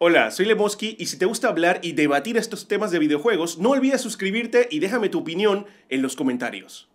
Hola, soy Lemoski y si te gusta hablar y debatir estos temas de videojuegos, no olvides suscribirte y déjame tu opinión en los comentarios.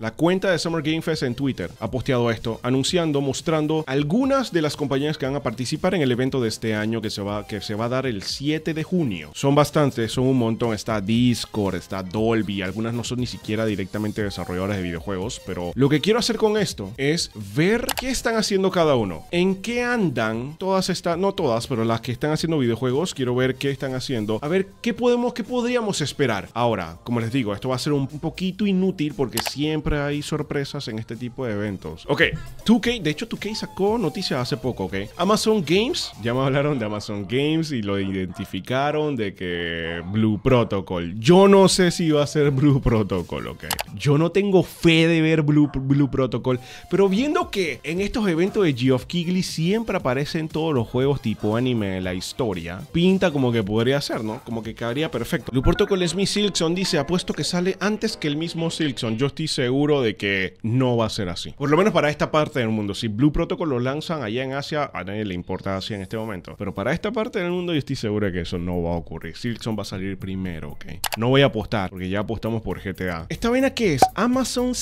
La cuenta de Summer Game Fest en Twitter ha posteado esto, anunciando, mostrando algunas de las compañías que van a participar en el evento de este año que se va, que se va a dar el 7 de junio. Son bastantes, son un montón. Está Discord, está Dolby, algunas no son ni siquiera directamente desarrolladoras de videojuegos, pero lo que quiero hacer con esto es ver qué están haciendo cada uno, en qué andan todas estas, no todas, pero las que están haciendo videojuegos, quiero ver qué están haciendo, a ver qué podemos, qué podríamos esperar. Ahora, como les digo, esto va a ser un poquito inútil porque siempre hay sorpresas en este tipo de eventos. Ok, 2K, de hecho 2K sacó noticias hace poco, ok. Amazon Games, ya me hablaron de Amazon Games y lo identificaron de que Blue Protocol. Yo no sé si va a ser Blue Protocol, ok. Yo no tengo fe de ver Blue, Protocol, pero viendo que en estos eventos de Geoff Keighley siempre aparecen todos los juegos tipo anime de la historia, pinta como que podría ser, ¿no? Como que quedaría perfecto. Blue Protocol es mi Silkson, dice, apuesto que sale antes que el mismo Silkson, yo estoy seguro seguro de que no va a ser así. Por lo menos para esta parte del mundo. Si Blue Protocol lo lanzan allá en Asia, a nadie le importa así en este momento. Pero para esta parte del mundo yo estoy seguro de que eso no va a ocurrir. Silkson va a salir primero, ¿ok? No voy a apostar porque ya apostamos por GTA. ¿Esta vaina qué es? Amazon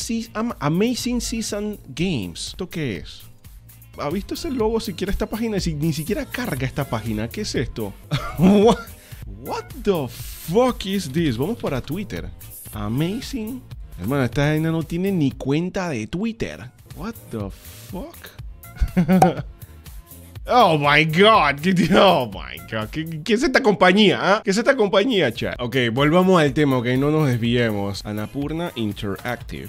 Amazing Season Games. ¿Esto qué es? ¿Ha visto ese logo siquiera esta página? Si ni siquiera carga esta página. ¿Qué es esto? What the fuck is this? Vamos para Twitter. Amazing Hermano, esta vaina no tiene ni cuenta de Twitter. What the fuck? Oh my god, oh my god, ¿Qué, es esta compañía? ah? ¿Qué es esta compañía, chat? Ok, volvamos al tema, ok, no nos desviemos. Anapurna Interactive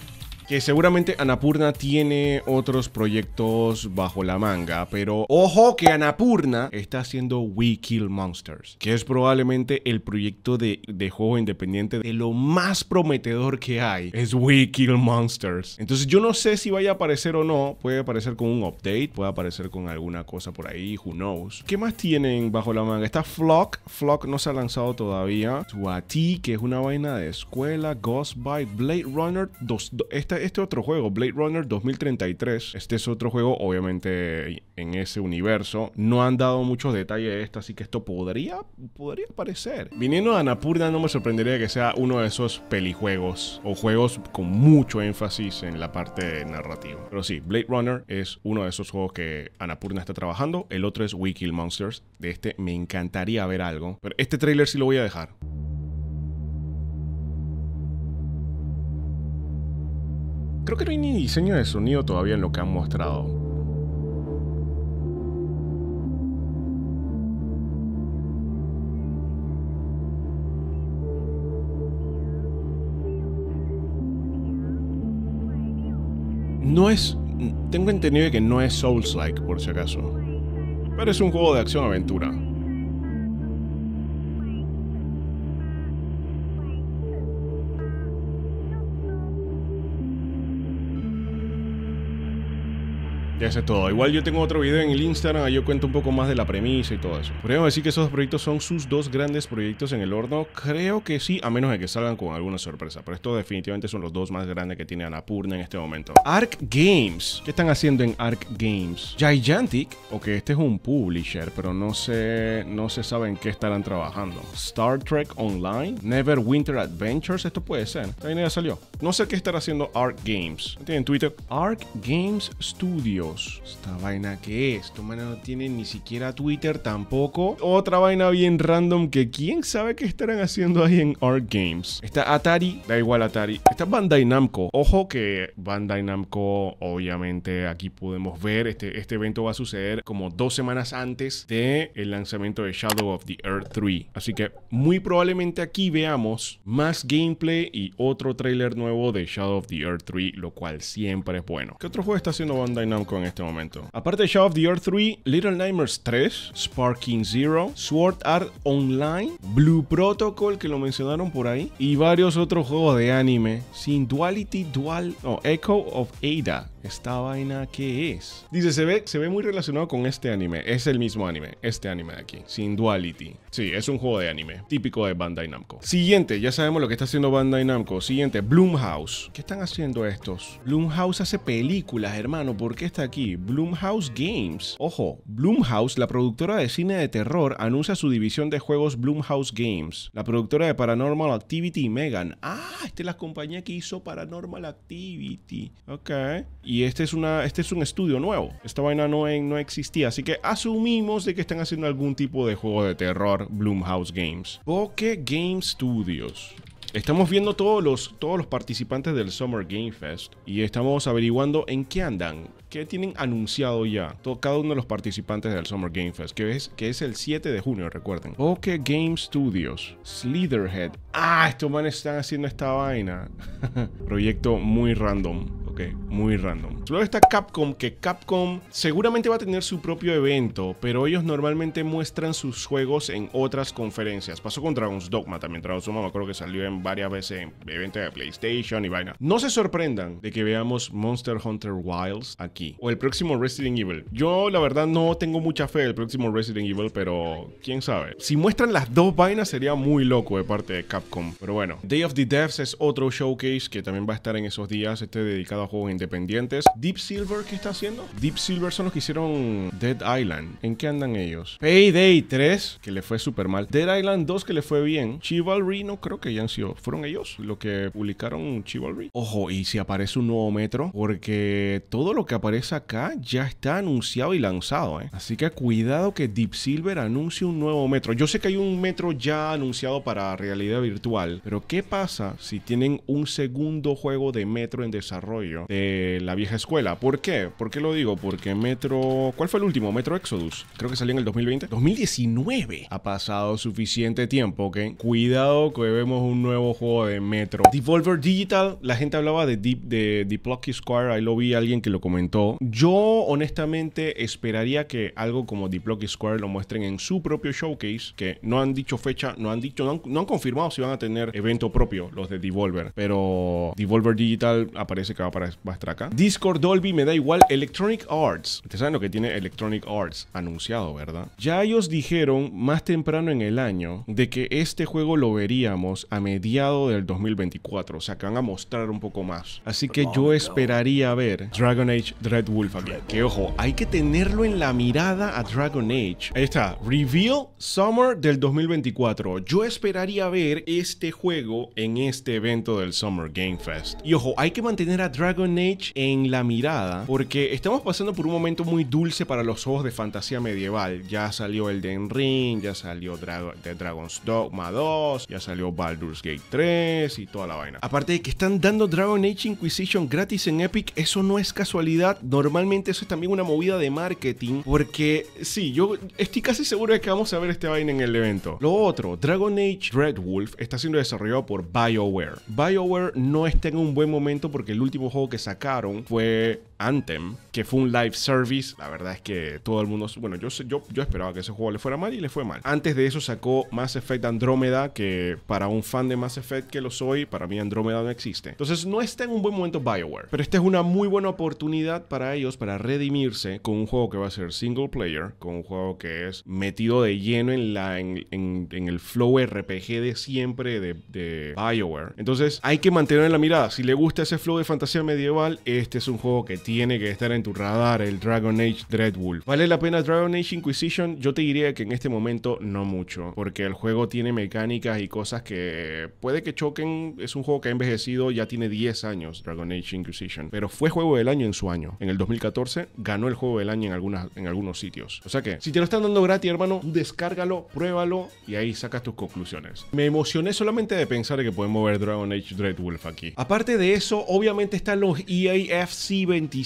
que seguramente Anapurna tiene otros proyectos bajo la manga, pero ojo que Anapurna está haciendo We Kill Monsters, que es probablemente el proyecto de, juego independiente de lo más prometedor que hay, es We Kill Monsters. Entonces yo no sé si vaya a aparecer o no, puede aparecer con un update, puede aparecer con alguna cosa por ahí, who knows. ¿Qué más tienen bajo la manga? Está Flock, Flock no se ha lanzado todavía, Tuati, que es una vaina de escuela, Ghost by Blade Runner, dos, este otro juego, Blade Runner 2033. Este es otro juego, obviamente, en ese universo. No han dado muchos detalles de esto, así que esto podría, podría aparecer. Viniendo a Anapurna, no me sorprendería que sea uno de esos pelijuegos o juegos con mucho énfasis en la parte narrativa. Pero sí, Blade Runner es uno de esos juegos que Anapurna está trabajando. El otro es We Kill Monsters. De este me encantaría ver algo. Pero este trailer sí lo voy a dejar. Creo que no hay ni diseño de sonido todavía en lo que han mostrado. No es... Tengo entendido que no es Souls-like, por si acaso. Pero es un juego de acción-aventura. Ya eso es todo. Igual yo tengo otro video en el Instagram, ahí yo cuento un poco más de la premisa y todo eso. Podríamos decir que esos dos proyectos son sus dos grandes proyectos en el horno. Creo que sí, a menos de que salgan con alguna sorpresa. Pero estos definitivamente son los dos más grandes que tiene Anapurna en este momento. Arc Games. ¿Qué están haciendo en Arc Games? Gigantic, o que este es un publisher, pero no sé, no se sabe en qué estarán trabajando. Star Trek Online, Never Winter Adventures, esto puede ser. También ya salió. No sé qué estará haciendo Arc Games. Tienen Twitter. Arc Games Studio esta vaina que es. Tu mano no tiene ni siquiera Twitter tampoco. Otra vaina bien random que quién sabe qué estarán haciendo ahí en Art Games. Está Atari, da igual Atari. Está Bandai Namco. Ojo que Bandai Namco, obviamente, aquí podemos ver. Este, este evento va a suceder como dos semanas antes del el lanzamiento de Shadow of the Earth 3. Así que muy probablemente aquí veamos más gameplay y otro trailer nuevo de Shadow of the Earth 3, lo cual siempre es bueno. ¿Qué otro juego está haciendo Bandai Namco en este momento. Aparte de Shadow of the Earth 3, Little Nightmares 3, Sparking Zero, Sword Art Online, Blue Protocol, que lo mencionaron por ahí, y varios otros juegos de anime. Sin Duality Dual, no, Echo of Ada. ¿Esta vaina qué es? Dice, se ve, se ve muy relacionado con este anime. Es el mismo anime, este anime de aquí, sin duality. Sí, es un juego de anime, típico de Bandai Namco. Siguiente, ya sabemos lo que está haciendo Bandai Namco. Siguiente, Bloomhouse. ¿Qué están haciendo estos? Bloomhouse hace películas, hermano. ¿Por qué está aquí? Bloomhouse Games. Ojo, Bloomhouse, la productora de cine de terror, anuncia su división de juegos Bloomhouse Games. La productora de Paranormal Activity y Megan. Ah, esta es la compañía que hizo Paranormal Activity. Ok. Y este es, una, este es un estudio nuevo. Esta vaina no, no existía. Así que asumimos de que están haciendo algún tipo de juego de terror Bloomhouse Games. Poke Game Studios. Estamos viendo todos los, todos los participantes del Summer Game Fest y estamos averiguando en qué andan, qué tienen anunciado ya todo, cada uno de los participantes del Summer Game Fest, que es, que es el 7 de junio, recuerden. Ok Game Studios, Slitherhead. Ah, estos manes están haciendo esta vaina. Proyecto muy random. Ok muy random. Luego está Capcom, que Capcom seguramente va a tener su propio evento, pero ellos normalmente muestran sus juegos en otras conferencias. Pasó con Dragon's Dogma también. Dragon's Dogma me acuerdo que salió en varias veces en eventos de PlayStation y vaina. No se sorprendan de que veamos Monster Hunter Wilds aquí o el próximo Resident Evil. Yo la verdad no tengo mucha fe del próximo Resident Evil, pero quién sabe. Si muestran las dos vainas sería muy loco de parte de Capcom. Pero bueno, Day of the Devs es otro showcase que también va a estar en esos días, este dedicado a juegos independientes. Deep Silver, ¿qué está haciendo? Deep Silver son los que hicieron Dead Island. ¿En qué andan ellos? Payday 3, que le fue súper mal. Dead Island 2, que le fue bien. Chivalry no creo que hayan sido fueron ellos los que publicaron Chivalry. Ojo, y si aparece un nuevo metro, porque todo lo que aparece acá ya está anunciado y lanzado, ¿eh? Así que cuidado que Deep Silver anuncie un nuevo metro. Yo sé que hay un metro ya anunciado para realidad virtual, pero ¿qué pasa si tienen un segundo juego de metro en desarrollo de la vieja escuela? ¿Por qué? ¿Por qué lo digo? Porque Metro... ¿Cuál fue el último? Metro Exodus. Creo que salió en el 2020. 2019. Ha pasado suficiente tiempo, ¿ok? Cuidado que vemos un nuevo nuevo juego de Metro. Devolver Digital, la gente hablaba de Deep, de Square, ahí lo vi alguien que lo comentó. Yo honestamente esperaría que algo como Deep Square lo muestren en su propio showcase, que no han dicho fecha, no han dicho, no han, confirmado si van a tener evento propio los de Devolver, pero Devolver Digital aparece que va, para, va a estar acá. Discord Dolby me da igual, Electronic Arts. Ustedes saben lo que tiene Electronic Arts anunciado, ¿verdad? Ya ellos dijeron más temprano en el año de que este juego lo veríamos a medida del 2024, o sea que van a mostrar un poco más. Así que yo esperaría ver Dragon Age Wolf aquí. Que ojo, hay que tenerlo en la mirada a Dragon Age. Ahí está, Reveal Summer del 2024. Yo esperaría ver este juego en este evento del Summer Game Fest. Y ojo, hay que mantener a Dragon Age en la mirada porque estamos pasando por un momento muy dulce para los ojos de fantasía medieval. Ya salió el Den Ring, ya salió The Dragon's Dogma 2, ya salió Baldur's Gate 3 y toda la vaina. Aparte de que están dando Dragon Age Inquisition gratis en Epic, eso no es casualidad. Normalmente eso es también una movida de marketing. Porque sí, yo estoy casi seguro de que vamos a ver este vaina en el evento. Lo otro, Dragon Age Red Wolf está siendo desarrollado por BioWare. BioWare no está en un buen momento porque el último juego que sacaron fue Anthem, que fue un live service. La verdad es que todo el mundo, bueno, yo, yo, yo esperaba que ese juego le fuera mal y le fue mal. Antes de eso sacó Mass Effect Andromeda que para un fan de Mass Effect que lo soy, para mí Andromeda no existe. Entonces no está en un buen momento BioWare, pero esta es una muy buena oportunidad para ellos para redimirse con un juego que va a ser single player, con un juego que es metido de lleno en, la, en, el flow RPG de siempre de, de BioWare. Entonces hay que mantener la mirada, si le gusta ese flow de fantasía medieval, este es un juego que tiene que estar en tu radar el Dragon Age Dreadwolf. ¿Vale la pena Dragon Age Inquisition? Yo te diría que en este momento no mucho, porque el juego tiene mecánicas y cosas que puede que choquen. Es un juego que ha envejecido, ya tiene 10 años Dragon Age Inquisition, pero fue juego del año en su año. En el 2014 ganó el juego del año en, algunas, en algunos sitios. O sea que, si te lo están dando gratis, hermano, descárgalo, pruébalo y ahí sacas tus conclusiones. Me emocioné solamente de pensar que podemos ver Dragon Age Dreadwolf aquí. Aparte de eso, obviamente están los EAFC 21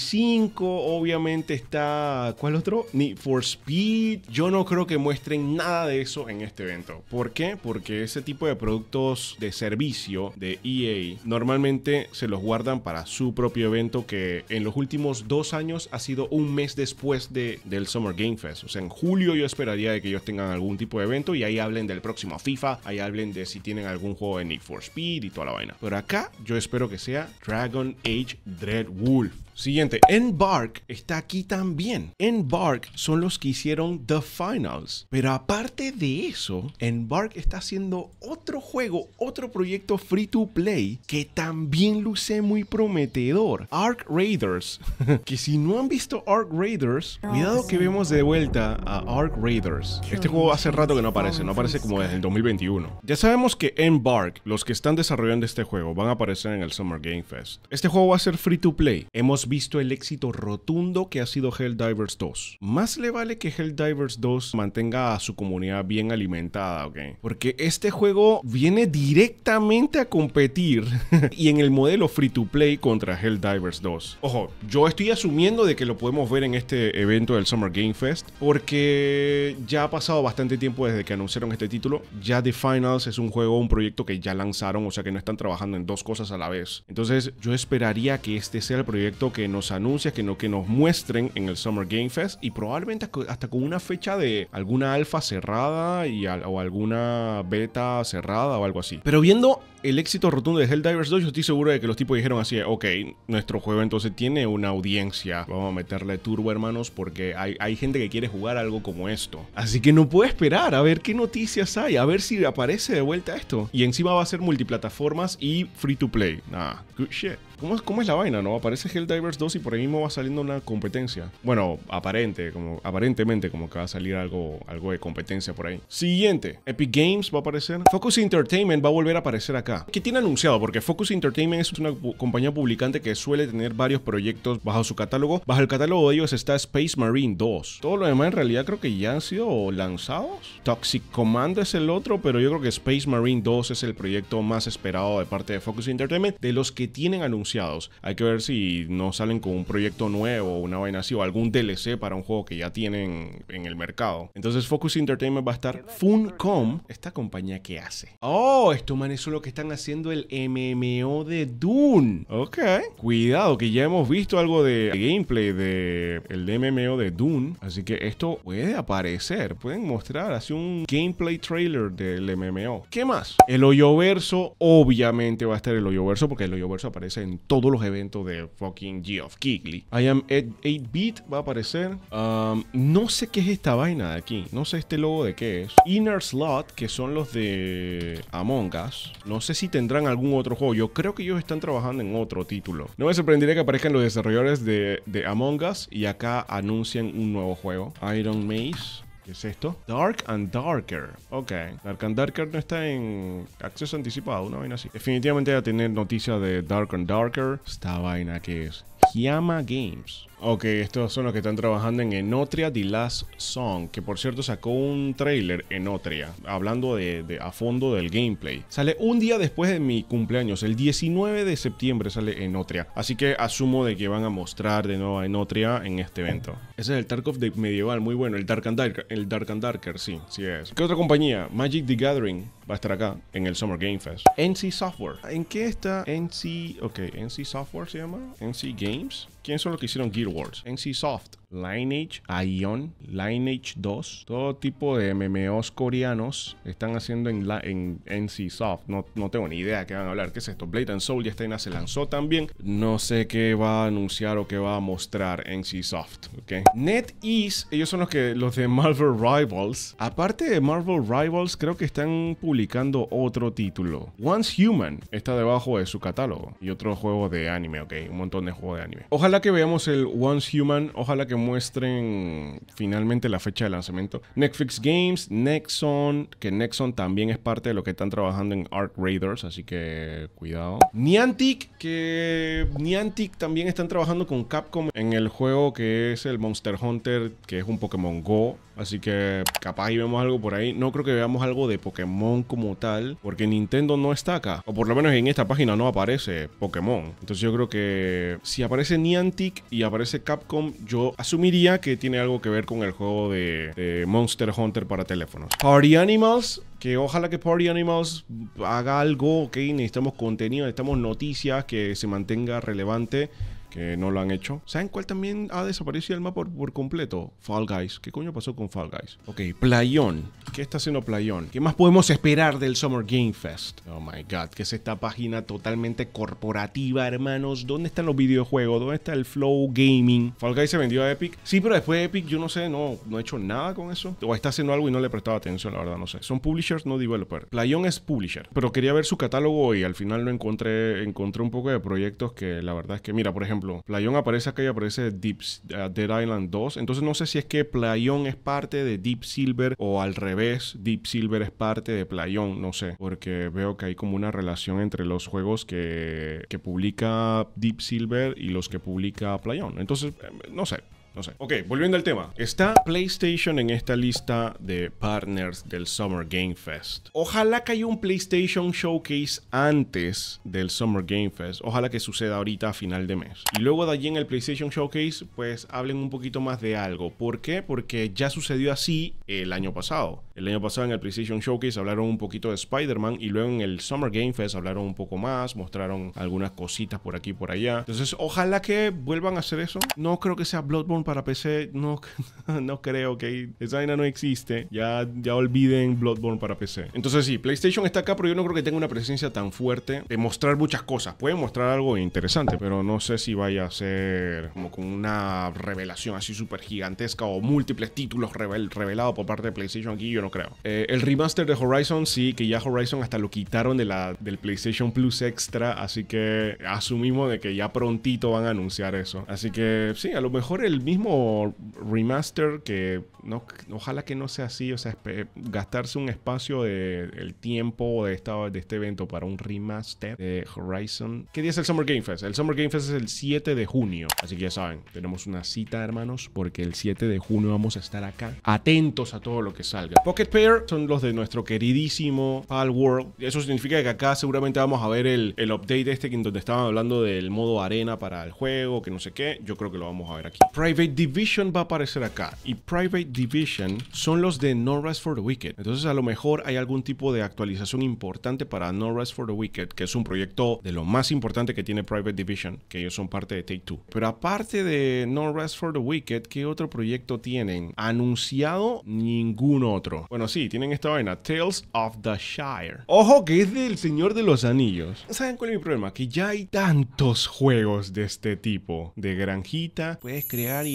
obviamente está, ¿cuál otro? Need for Speed. Yo no creo que muestren nada de eso en este evento. ¿Por qué? Porque ese tipo de productos de servicio de EA normalmente se los guardan para su propio evento que en los últimos dos años ha sido un mes después de, del Summer Game Fest. O sea, en julio yo esperaría de que ellos tengan algún tipo de evento y ahí hablen del próximo FIFA, ahí hablen de si tienen algún juego de Need for Speed y toda la vaina. Pero acá yo espero que sea Dragon Age Dreadwolf. Siguiente, Embark está aquí también. Embark son los que hicieron The Finals. Pero aparte de eso, Embark está haciendo otro juego, otro proyecto free to play que también luce muy prometedor. Ark Raiders. que si no han visto Ark Raiders, cuidado que vemos de vuelta a Ark Raiders. Este juego hace rato que no aparece, no aparece como desde el 2021. Ya sabemos que Embark, los que están desarrollando este juego, van a aparecer en el Summer Game Fest. Este juego va a ser free to play. Hemos visto el éxito rotundo que ha sido Hell Divers 2. Más le vale que Hell Divers 2 mantenga a su comunidad bien alimentada, ¿ok? Porque este juego viene directamente a competir y en el modelo free to play contra Hell Divers 2. Ojo, yo estoy asumiendo de que lo podemos ver en este evento del Summer Game Fest porque ya ha pasado bastante tiempo desde que anunciaron este título. Ya The Finals es un juego, un proyecto que ya lanzaron, o sea que no están trabajando en dos cosas a la vez. Entonces yo esperaría que este sea el proyecto que nos anuncia, que, no, que nos muestren en el Summer Game Fest y probablemente hasta con una fecha de alguna alfa cerrada y, o alguna beta cerrada o algo así. Pero viendo el éxito rotundo de Helldivers 2, yo estoy seguro de que los tipos dijeron así, ok, nuestro juego entonces tiene una audiencia, vamos a meterle turbo hermanos porque hay, gente que quiere jugar algo como esto. Así que no puedo esperar a ver qué noticias hay, a ver si aparece de vuelta esto. Y encima va a ser multiplataformas y free to play. Nah, good shit. ¿Cómo es, ¿Cómo es, la vaina, no? Aparece Helldivers 2 y por ahí mismo va saliendo una competencia. Bueno, aparente, como, aparentemente como que va a salir algo, algo de competencia por ahí. Siguiente, Epic Games va a aparecer. Focus Entertainment va a volver a aparecer acá que ¿Qué tiene anunciado? Porque Focus Entertainment es una compañía publicante que suele tener varios proyectos bajo su catálogo. Bajo el catálogo de ellos está Space Marine 2. Todo lo demás en realidad creo que ya han sido lanzados. Toxic Command es el otro, pero yo creo que Space Marine 2 es el proyecto más esperado de parte de Focus Entertainment de los que tienen anunciados. Hay que ver si no salen con un proyecto nuevo, una vaina así, o algún DLC para un juego que ya tienen en el mercado. Entonces Focus Entertainment va a estar Funcom, esta compañía que hace. Oh, esto man, eso lo que está haciendo el MMO de Dune. Ok. Cuidado, que ya hemos visto algo de gameplay de el MMO de Dune. Así que esto puede aparecer. Pueden mostrar así un gameplay trailer del MMO. ¿Qué más? El hoyo Verso obviamente va a estar el hoyo Verso porque el hoyo Verso aparece en todos los eventos de fucking G of I am 8-bit va a aparecer. Um, no sé qué es esta vaina de aquí. No sé este logo de qué es. Inner Slot, que son los de Among Us. No sé si tendrán algún otro juego. Yo creo que ellos están trabajando en otro título. No me sorprendería que aparezcan los desarrolladores de, Among Us y acá anuncian un nuevo juego. Iron Maze. ¿Qué es esto? Dark and Darker. Ok. Dark and Darker no está en acceso anticipado, una vaina así. Definitivamente a tener noticia de Dark and Darker. Esta vaina que es. Hiama Games. Ok, estos son los que están trabajando en Enotria The Last Song, que por cierto sacó un trailer Enotria, hablando de, a fondo del gameplay. Sale un día después de mi cumpleaños, el 19 de septiembre sale Enotria, así que asumo de que van a mostrar de nuevo a Enotria en este evento. Ese es el Tarkov de medieval, muy bueno, el Dark and Darker, el Dark and Darker, sí, sí es. ¿Qué otra compañía? Magic the Gathering va a estar acá en el Summer Game Fest. NC Software. ¿En qué está NC? Ok, NC Software se llama. NC Games. ¿Quiénes son los que hicieron Gear Wars? NC Soft, Lineage, Ion, Lineage 2, todo tipo de MMOs coreanos están haciendo en, NC Soft. No, tengo ni idea de qué van a hablar. ¿Qué es esto? Blade and Soul ya está se lanzó también. No sé qué va a anunciar o qué va a mostrar NCSoft. ¿okay? NetEase, ellos son los, que, los de Marvel Rivals. Aparte de Marvel Rivals, creo que están publicando otro título. Once Human está debajo de su catálogo. Y otro juego de anime, ok. Un montón de juegos de anime. Ojalá que veamos el Once Human. Ojalá que muestren finalmente la fecha de lanzamiento. Netflix Games, Nexon, que Nexon también es parte de lo que están trabajando en Art Raiders, así que cuidado. Niantic, que Niantic también están trabajando con Capcom en el juego que es el Monster Hunter, que es un Pokémon Go. Así que capaz y vemos algo por ahí. No creo que veamos algo de Pokémon como tal, porque Nintendo no está acá. O por lo menos en esta página no aparece Pokémon. Entonces yo creo que si aparece Niantic y aparece Capcom, yo asumiría que tiene algo que ver con el juego de, de Monster Hunter para teléfonos. Party Animals que ojalá que Party Animals haga algo, ok, necesitamos contenido, necesitamos noticias que se mantenga relevante que no lo han hecho. ¿Saben cuál también ha desaparecido el mapa por, completo? Fall Guys. ¿Qué coño pasó con Fall Guys? Ok, Playon ¿Qué está haciendo Playon? ¿Qué más podemos esperar del Summer Game Fest? Oh my god, ¿qué es esta página totalmente corporativa, hermanos? ¿Dónde están los videojuegos? ¿Dónde está el Flow Gaming? Fall Guys se vendió a Epic. Sí, pero después de Epic, yo no sé, no, no he hecho nada con eso. O está haciendo algo y no le he prestado atención, la verdad, no sé. Son publishers, no developers. Playon es publisher. Pero quería ver su catálogo y al final lo encontré, encontré un poco de proyectos que la verdad es que, mira, por ejemplo, Playón Playon aparece acá y aparece Deep, eh, Dead Island 2. Entonces no sé si es que Playon es parte de Deep Silver o al revés, Deep Silver es parte de Playon, no sé. Porque veo que hay como una relación entre los juegos que, que publica Deep Silver y los que publica Playon. Entonces, eh, no sé. No sé. Ok, volviendo al tema. Está PlayStation en esta lista de partners del Summer Game Fest. Ojalá que haya un PlayStation Showcase antes del Summer Game Fest. Ojalá que suceda ahorita a final de mes. Y luego de allí en el PlayStation Showcase, pues hablen un poquito más de algo. ¿Por qué? Porque ya sucedió así el año pasado. El año pasado en el PlayStation Showcase hablaron un poquito de Spider-Man y luego en el Summer Game Fest hablaron un poco más, mostraron algunas cositas por aquí y por allá. Entonces, ojalá que vuelvan a hacer eso. No creo que sea Bloodborne para PC, no, no creo que esa vaina no existe. Ya, ya olviden Bloodborne para PC. Entonces sí, PlayStation está acá, pero yo no creo que tenga una presencia tan fuerte de mostrar muchas cosas. Pueden mostrar algo interesante, pero no sé si vaya a ser como con una revelación así súper gigantesca o múltiples títulos revelados por parte de PlayStation aquí, yo no creo. Eh, el remaster de Horizon, sí, que ya Horizon hasta lo quitaron de la, del PlayStation Plus Extra, así que asumimos de que ya prontito van a anunciar eso. Así que sí, a lo mejor el mismo mismo remaster que no, ojalá que no sea así, o sea, gastarse un espacio del el tiempo de, esta, de este evento para un remaster de Horizon. ¿Qué día es el Summer Game Fest? El Summer Game Fest es el 7 de junio, así que ya saben, tenemos una cita hermanos, porque el 7 de junio vamos a estar acá, atentos a todo lo que salga. Pocket Pair son los de nuestro queridísimo Pal World, eso significa que acá seguramente vamos a ver el, el update este en donde estaban hablando del modo arena para el juego, que no sé qué, yo creo que lo vamos a ver aquí. Private Division va a aparecer acá. Y Private Division son los de No Rest for the Wicked. Entonces a lo mejor hay algún tipo de actualización importante para No Rest for the Wicked, que es un proyecto de lo más importante que tiene Private Division, que ellos son parte de Take Two. Pero aparte de No Rest for the Wicked, ¿qué otro proyecto tienen? Anunciado ningún otro. Bueno, sí, tienen esta vaina, Tales of the Shire. Ojo que es del Señor de los Anillos. ¿Saben cuál es mi problema? Que ya hay tantos juegos de este tipo, de granjita, puedes crear y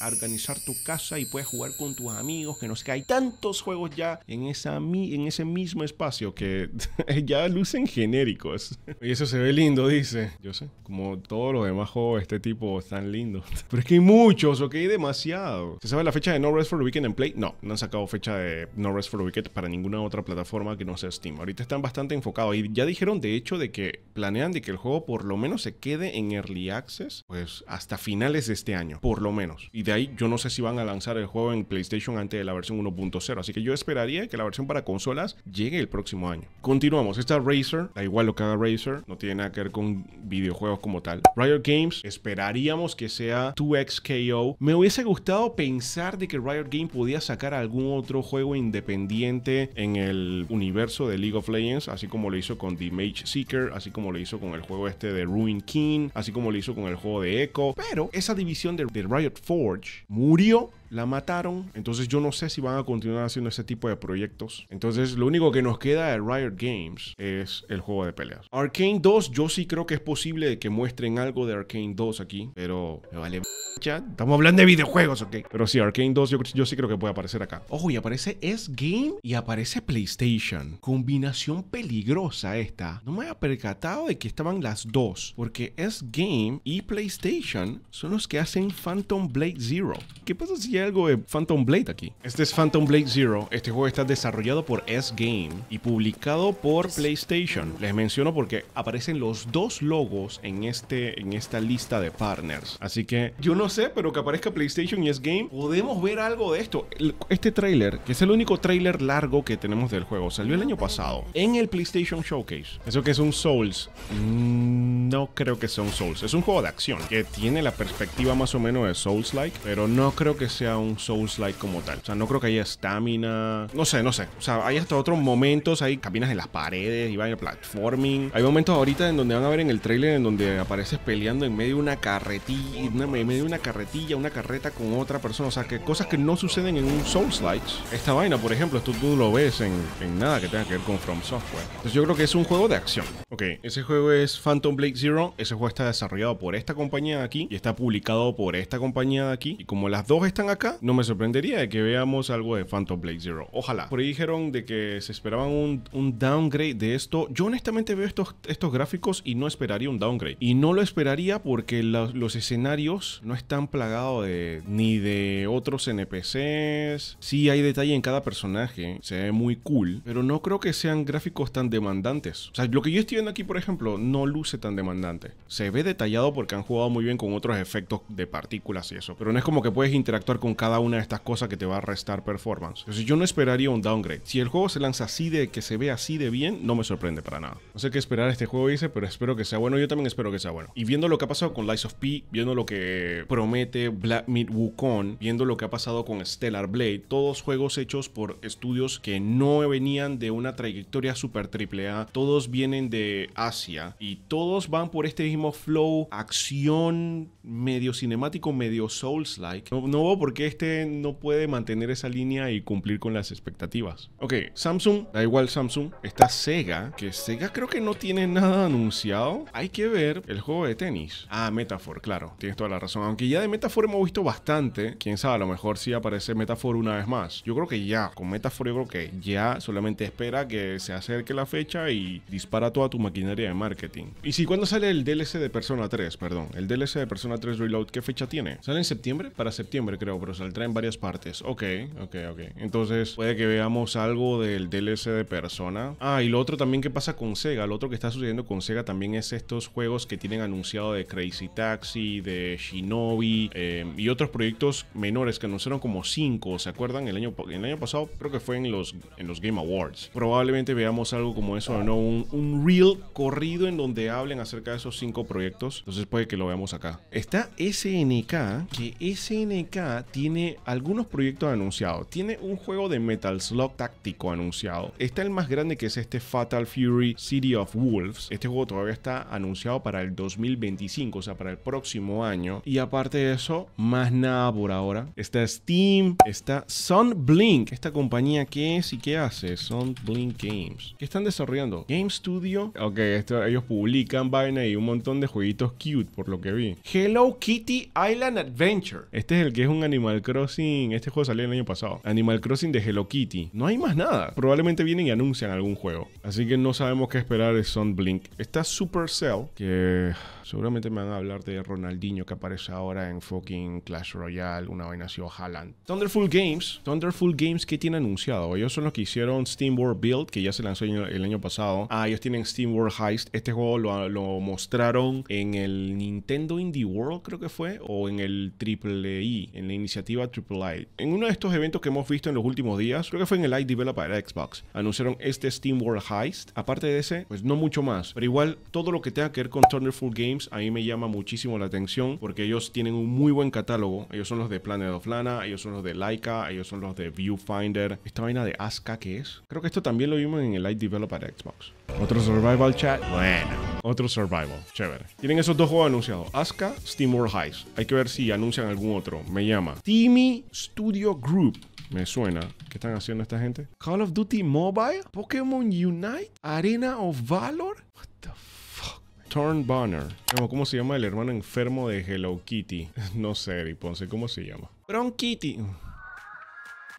organizar tu casa y puedes jugar con tus amigos, que no sé, que hay tantos juegos ya en, ese mismo espacio que ya lucen genéricos. Y eso se ve lindo, dice. Yo sé, como todos los demás juegos de este tipo están lindos. Pero es que hay muchos, que hay demasiado. ¿Se sabe la fecha de No Rest for the Weekend en Play? No, no han sacado fecha de No Rest for the Weekend para ninguna otra plataforma que no sea Steam. Ahorita están bastante enfocados y ya dijeron de hecho de que planean de que el juego por lo menos se quede en Early Access, pues hasta finales de este año. Por lo menos. Y de ahí yo no sé si van a lanzar el juego en PlayStation antes de la versión 1.0. Así que yo esperaría que la versión para consolas llegue el próximo año. Continuamos. Esta Razer, da igual lo que haga Razer, no tiene nada que ver con videojuegos como tal. Riot Games, esperaríamos que sea 2XKO. Me hubiese gustado pensar de que Riot Games podía sacar algún otro juego independiente en el universo de League of Legends, así como lo hizo con The Mage Seeker, así como lo hizo con el juego este de Ruin King, así como lo hizo con el juego de Echo. Pero esa división de Riot Forge murió la mataron, entonces yo no sé si van a continuar haciendo ese tipo de proyectos. Entonces lo único que nos queda de Riot Games es el juego de peleas. Arcane 2, yo sí creo que es posible que muestren algo de Arcane 2 aquí, pero me vale chat. estamos hablando de videojuegos, ok. Pero sí, Arcane 2 yo, yo sí creo que puede aparecer acá. Ojo, y aparece S Game y aparece PlayStation. Combinación peligrosa esta. No me había percatado de que estaban las dos, porque S Game y PlayStation son los que hacen Phantom Blade Zero. ¿Qué pasa si algo de Phantom Blade aquí. Este es Phantom Blade Zero. Este juego está desarrollado por S-Game y publicado por PlayStation. Les menciono porque aparecen los dos logos en, este, en esta lista de partners. Así que yo no sé, pero que aparezca PlayStation y S-Game, podemos ver algo de esto. Este tráiler, que es el único tráiler largo que tenemos del juego, salió el año pasado en el PlayStation Showcase. Eso que es un Souls no creo que sea un Souls. Es un juego de acción que tiene la perspectiva más o menos de Souls-like, pero no creo que sea un Souls-like como tal. O sea, no creo que haya estamina. No sé, no sé. O sea, hay hasta otros momentos, hay caminas en las paredes y vaya platforming. Hay momentos ahorita en donde van a ver en el trailer en donde apareces peleando en medio de una carretilla, en medio de una carretilla, una carreta con otra persona. O sea, que cosas que no suceden en un Souls-like. Esta vaina, por ejemplo, esto tú lo ves en, en nada que tenga que ver con From Software. Entonces yo creo que es un juego de acción. Ok, ese juego es Phantom Blade ese juego está desarrollado por esta compañía de aquí y está publicado por esta compañía de aquí. Y como las dos están acá, no me sorprendería de que veamos algo de Phantom Blade Zero. Ojalá. Por ahí dijeron de que se esperaban un, downgrade de esto. Yo honestamente veo estos, estos gráficos y no esperaría un downgrade. Y no lo esperaría porque los, escenarios no están plagados de ni de otros NPCs. Sí hay detalle en cada personaje, se ve muy cool, pero no creo que sean gráficos tan demandantes. O sea, lo que yo estoy viendo aquí, por ejemplo, no luce tan demandante Comandante, Se ve detallado porque han jugado muy bien con otros efectos de partículas y eso, pero no es como que puedes interactuar con cada una de estas cosas que te va a restar performance. Entonces yo no esperaría un downgrade. Si el juego se lanza así de que se ve así de bien, no me sorprende para nada. No sé qué esperar este juego dice, pero espero que sea bueno. Yo también espero que sea bueno. Y viendo lo que ha pasado con Lies of P, viendo lo que promete Black Meat Wukong, viendo lo que ha pasado con Stellar Blade, todos juegos hechos por estudios que no venían de una trayectoria super triple A, todos vienen de Asia y todos van por este mismo flow, acción, medio cinemático, medio Souls-like. No, no veo por qué este no puede mantener esa línea y cumplir con las expectativas. Ok, Samsung, da igual Samsung, está Sega, que Sega creo que no tiene nada anunciado. Hay que ver el juego de tenis. Ah, Metaphor, claro, tienes toda la razón. Aunque ya de Metaphor hemos visto bastante, quién sabe, a lo mejor sí aparece Metaphor una vez más. Yo creo que ya, con Metaphor yo creo que ya solamente espera que se acerque la fecha y dispara toda tu maquinaria de marketing. Y si cuando sale el DLC de Persona 3? Perdón, el DLC de Persona 3 Reload, ¿qué fecha tiene? ¿Sale en septiembre? Para septiembre creo, pero saldrá en varias partes. Ok, ok, ok. Entonces puede que veamos algo del DLC de Persona. Ah, y lo otro también que pasa con Sega, lo otro que está sucediendo con Sega también es estos juegos que tienen anunciado de Crazy Taxi, de Shinobi eh, y otros proyectos menores que anunciaron como 5, ¿se acuerdan? El año, el año pasado creo que fue en los, en los Game Awards. Probablemente veamos algo como eso, ¿no? Un, real corrido en donde hablen acerca acerca de esos cinco proyectos, entonces puede que lo veamos acá. Está SNK, que SNK tiene algunos proyectos anunciados. Tiene un juego de Metal Slug táctico anunciado. Está el más grande que es este Fatal Fury City of Wolves. Este juego todavía está anunciado para el 2025, o sea, para el próximo año. Y aparte de eso, más nada por ahora. Está Steam, está Sunblink, esta compañía ¿Qué es y qué hace. Sunblink Games. ¿Qué están desarrollando? Game Studio. Ok, ellos publican varios y un montón de jueguitos cute, por lo que vi. Hello Kitty Island Adventure. Este es el que es un Animal Crossing. Este juego salió el año pasado. Animal Crossing de Hello Kitty. No hay más nada. Probablemente vienen y anuncian algún juego. Así que no sabemos qué esperar de Sunblink. Está Supercell, que Seguramente me van a hablar de Ronaldinho que aparece ahora en fucking Clash Royale, una vaina así o Haaland. Thunderful Games. Thunderful Games, ¿qué tiene anunciado? Ellos son los que hicieron Steam World Build, que ya se lanzó el año pasado. Ah, ellos tienen Steam World Heist. Este juego lo, mostraron en el Nintendo Indie World, creo que fue, o en el Triple E en la iniciativa Triple I. E. En uno de estos eventos que hemos visto en los últimos días, creo que fue en el Developer Xbox, anunciaron este Steam World Heist. Aparte de ese, pues no mucho más. Pero igual, todo lo que tenga que ver con Thunderful Games ahí a mí me llama muchísimo la atención porque ellos tienen un muy buen catálogo. Ellos son los de Planet of Lana, ellos son los de Laika, ellos son los de Viewfinder. Esta vaina de Aska, ¿qué es? Creo que esto también lo vimos en el Light Developer Xbox. Otro Survival Chat. Bueno. Otro Survival. Chévere. Tienen esos dos juegos anunciados. Aska, Steam World Heist. Hay que ver si anuncian algún otro. Me llama. Timmy Studio Group. Me suena. ¿Qué están haciendo esta gente? Call of Duty Mobile. Pokémon Unite. Arena of Valor. What the Bonner. ¿Cómo se llama el hermano enfermo de Hello Kitty? No sé, Eric Ponce, ¿cómo se llama? Bron Kitty.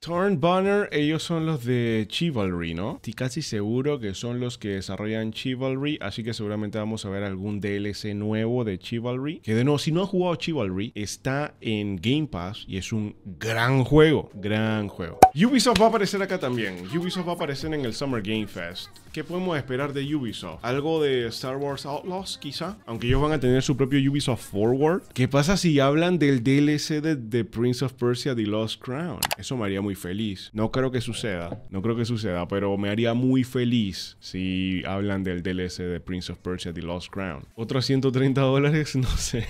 Torn Banner, ellos son los de Chivalry, ¿no? Estoy casi seguro que son los que desarrollan Chivalry, así que seguramente vamos a ver algún DLC nuevo de Chivalry. Que de nuevo, si no ha jugado Chivalry, está en Game Pass y es un gran juego, gran juego. Ubisoft va a aparecer acá también. Ubisoft va a aparecer en el Summer Game Fest. ¿Qué podemos esperar de Ubisoft? ¿Algo de Star Wars Outlaws, quizá? Aunque ellos van a tener su propio Ubisoft Forward. ¿Qué pasa si hablan del DLC de The Prince of Persia The Lost Crown? Eso me haría muy feliz. No creo que suceda, no creo que suceda, pero me haría muy feliz si hablan del DLC de Prince of Persia The Lost Crown. Otros 130 dólares, no sé.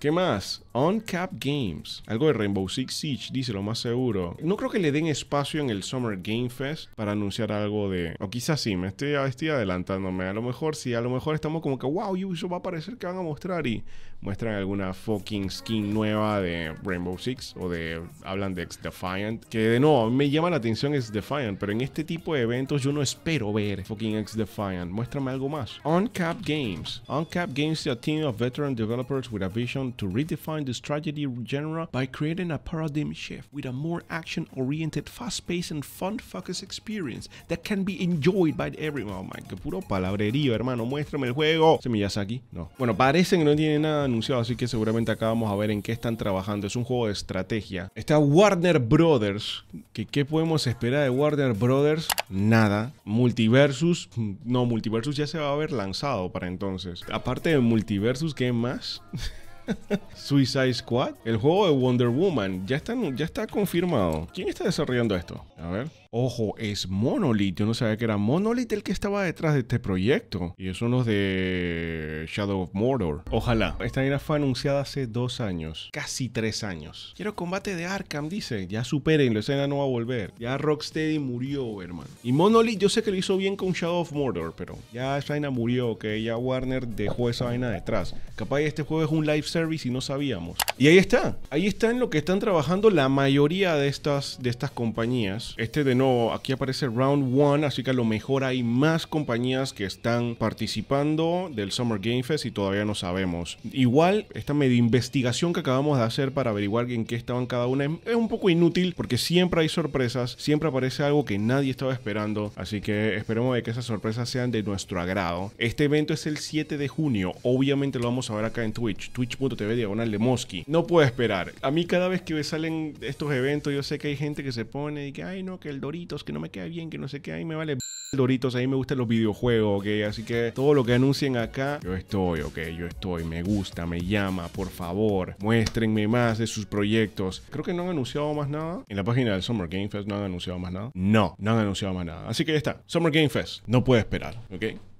¿Qué más? Cap Games, algo de Rainbow Six Siege, dice lo más seguro. No creo que le den espacio en el Summer Game Fest para anunciar algo de, o quizás sí, me estoy, adelantándome. A lo mejor sí, a lo mejor estamos como que, wow, eso va a parecer que van a mostrar y muestran alguna fucking skin nueva de Rainbow Six o de hablan de X Defiant, que de nuevo a mí me llama la atención X Defiant, pero en este tipo de eventos yo no espero ver fucking X Defiant. Muéstrame algo más. Uncap Games. Uncap Games is a team of veteran developers with a vision to redefine the strategy genre by creating a paradigm shift with a more action-oriented, fast-paced and fun-focused experience that can be enjoyed by everyone. Oh my, qué puro palabrerío, hermano. Muéstrame el juego. ¿Se me aquí? No. Bueno, parece que no tiene nada anunciado, así que seguramente acá vamos a ver en qué están trabajando. Es un juego de estrategia. Está Warner Brothers. ¿Qué, qué podemos esperar de Warner Brothers? Nada. Multiversus. No, Multiversus ya se va a haber lanzado para entonces. Aparte de Multiversus, ¿qué más? Suicide Squad, el juego de Wonder Woman, ya está, ya está confirmado. ¿Quién está desarrollando esto? A ver. Ojo, es Monolith. Yo no sabía que era Monolith el que estaba detrás de este proyecto. Y eso son los de Shadow of Mordor. Ojalá. Esta vaina fue anunciada hace dos años. Casi tres años. Quiero combate de Arkham, dice. Ya superen, la escena no va a volver. Ya Rocksteady murió, hermano. Y Monolith, yo sé que lo hizo bien con Shadow of Mordor, pero ya esa murió, que ya Warner dejó esa vaina detrás. Capaz este juego es un live service y no sabíamos. Y ahí está. Ahí está en lo que están trabajando la mayoría de estas, de estas compañías. Este de aquí aparece Round 1, así que a lo mejor hay más compañías que están participando del Summer Game Fest y todavía no sabemos. Igual, esta media investigación que acabamos de hacer para averiguar en qué estaban cada una es un poco inútil porque siempre hay sorpresas, siempre aparece algo que nadie estaba esperando, así que esperemos de que esas sorpresas sean de nuestro agrado. Este evento es el 7 de junio, obviamente lo vamos a ver acá en Twitch, twitch.tv diagonal de Mosky. No puedo esperar. A mí cada vez que salen estos eventos yo sé que hay gente que se pone y que, ay no, que el que no me queda bien, que no sé qué, ahí me vale Doritos, ahí me gustan los videojuegos, ok, así que todo lo que anuncien acá, yo estoy, ok, yo estoy, me gusta, me llama, por favor, muéstrenme más de sus proyectos. Creo que no han anunciado más nada. En la página del Summer Game Fest no han anunciado más nada. No, no han anunciado más nada. Así que ya está, Summer Game Fest, no puede esperar, ok.